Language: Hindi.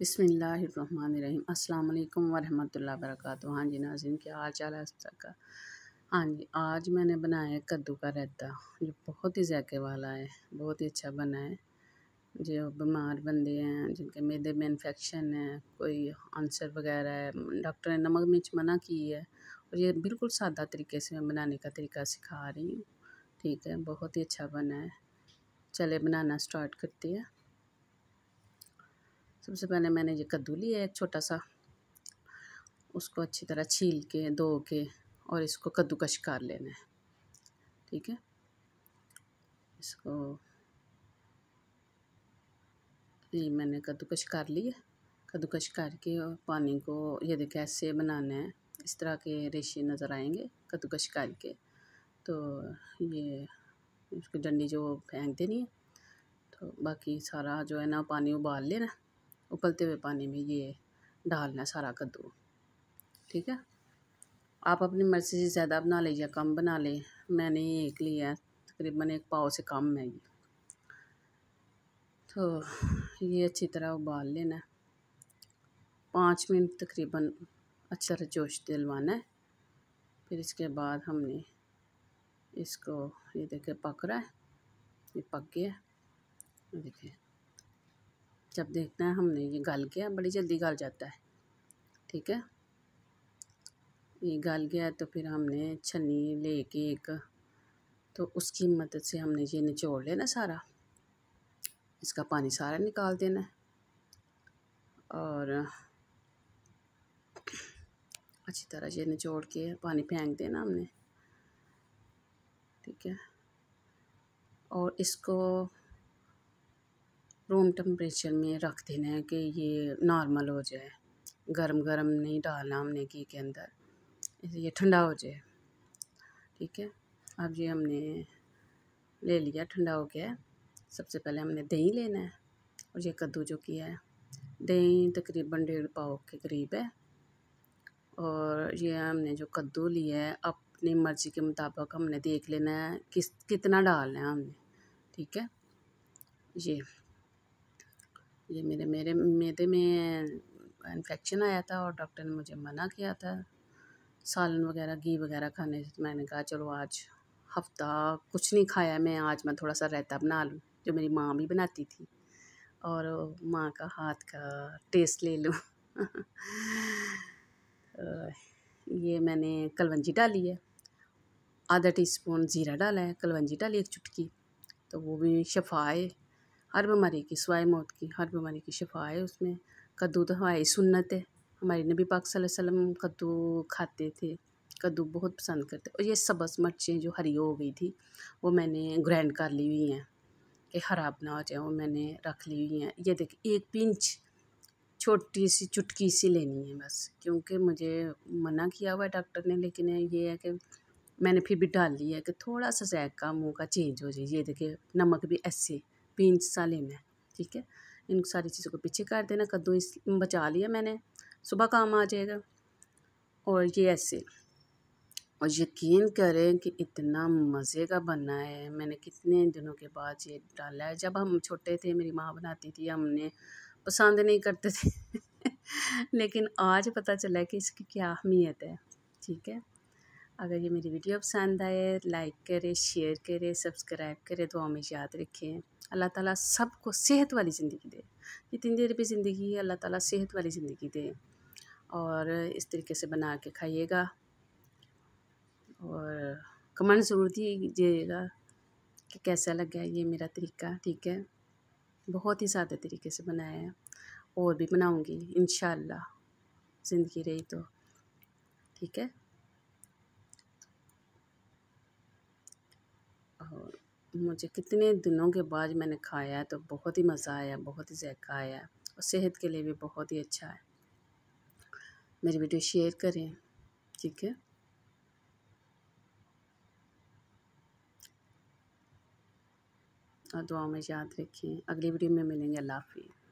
बिसमीम् अल्लाम वरहमल वर्क हाँ जी नाज़िम क्या हाल चाल है का हाँ जी आज मैंने बनाया है कद्दू का रायता जो बहुत ही जायके वाला है बहुत ही अच्छा बना है जो बीमार बंदे हैं जिनके मैदे में इन्फेक्शन है कोई आंसर वगैरह है डॉक्टर ने नमक मिर्च मना की है और ये बिल्कुल सादा तरीके से मैं बनाने का तरीका सिखा रही हूँ ठीक है बहुत ही अच्छा बना है चले बनाना स्टार्ट करती है सबसे पहले मैंने ये कद्दू लिया एक छोटा सा उसको अच्छी तरह छील के धो के और इसको कद्दूकश कर लेना है ठीक है इसको ये मैंने कद्दूकश कर लिया कद्दूकश करके और पानी को ये देखे ऐसे बनाना है इस तरह के रेशे नज़र आएंगे कद्दूकश करके तो ये उसकी डंडी जो फेंक देनी है तो बाकी सारा जो है ना पानी उबाल लेना उबलते हुए पानी में ये डालना है सारा कद्दू ठीक है आप अपनी मर्ज़ी से ज़्यादा बना लें या कम बना लें मैंने ये एक लिया है तकरीबन एक पाव से कम है ये तो ये अच्छी तरह उबाल लेना पाँच मिनट तकरीबन अच्छा रजोश दिलवाना है फिर इसके बाद हमने इसको ये देखे पक रहा है ये पक गया देखिए जब देखते हैं हमने ये गल गया बड़ी जल्दी गल जाता है ठीक है ये गल गया तो फिर हमने छन्नी लेके एक तो उसकी मदद से हमने ये निचोड़ लेना सारा इसका पानी सारा निकाल देना है और अच्छी तरह ये निचोड़ के पानी फेंक देना हमने ठीक है और इसको रूम टेम्परेचर में रख देना है कि ये नॉर्मल हो जाए गर्म गर्म नहीं डालना हमने घी के अंदर ये ठंडा हो जाए ठीक है अब ये हमने ले लिया ठंडा हो गया है सबसे पहले हमने दही लेना है और ये कद्दू जो किया है दही तकरीबन डेढ़ पाव के करीब है और ये हमने जो कद्दू लिया है अपनी मर्ज़ी के मुताबिक हमने देख लेना है किस कितना डालना है हमने ठीक है ये ये मेरे मेरे मैदे में इन्फेक्शन आया था और डॉक्टर ने मुझे मना किया था सालन वगैरह घी वगैरह खाने से मैंने कहा चलो आज हफ्ता कुछ नहीं खाया मैं आज मैं थोड़ा सा रायता बना लूँ जो मेरी माँ भी बनाती थी और माँ का हाथ का टेस्ट ले लूँ ये मैंने कलवंजी डाली है आधा टीस्पून ज़ीरा डाला है कलवंजी डाली एक चुटकी तो वो भी शफाए हर बीमारी की सवाए मौत की हर बीमारी की शफा है उसमें कद्दू तो हमारी सुन्नत है हमारे नबी पाक वसल्लम कद्दू खाते थे कद्दू बहुत पसंद करते और ये सब्ज़ मिर्चें जो हरी हो गई थी वो मैंने ग्राइंड कर ली हुई हैं कि ख़राब ना हो जाए वो मैंने रख ली हुई हैं ये देख एक पिंच छोटी सी चुटकी सी लेनी है बस क्योंकि मुझे मना किया हुआ है डॉक्टर ने लेकिन ये है कि मैंने फिर भी डाल लिया है कि थोड़ा सा का मुँह का चेंज हो जाए ये देखिए नमक भी ऐसे पी सा लेना है ठीक है इन सारी चीज़ों को पीछे कर देना कद्दू इस बचा लिया मैंने सुबह काम आ जाएगा और ये ऐसे और यकीन करें कि इतना मज़े का बना है मैंने कितने दिनों के बाद ये डाला है जब हम छोटे थे मेरी माँ बनाती थी हमने पसंद नहीं करते थे लेकिन आज पता चला कि इसकी क्या अहमियत है ठीक है अगर ये मेरी वीडियो पसंद आए लाइक करें शेयर करें सब्सक्राइब करें तो हमें याद रखें अल्लाह ताला सबको सेहत वाली ज़िंदगी दे जितनी देर भी ज़िंदगी है अल्लाह ताला सेहत वाली ज़िंदगी दे और इस तरीके से बना के खाइएगा और कमेंट ज़रूर दीजिएगा कि कैसा लग गया ये मेरा तरीका ठीक है बहुत ही सादे तरीके से बनाया है और भी बनाऊँगी इन ज़िंदगी रही तो ठीक है और मुझे कितने दिनों के बाद मैंने खाया तो बहुत ही मज़ा आया बहुत ही जायका आया और सेहत के लिए भी बहुत ही अच्छा है मेरी वीडियो शेयर करें ठीक है और दुआ में याद रखें अगली वीडियो में मिलेंगे अल्लाह हाफिज़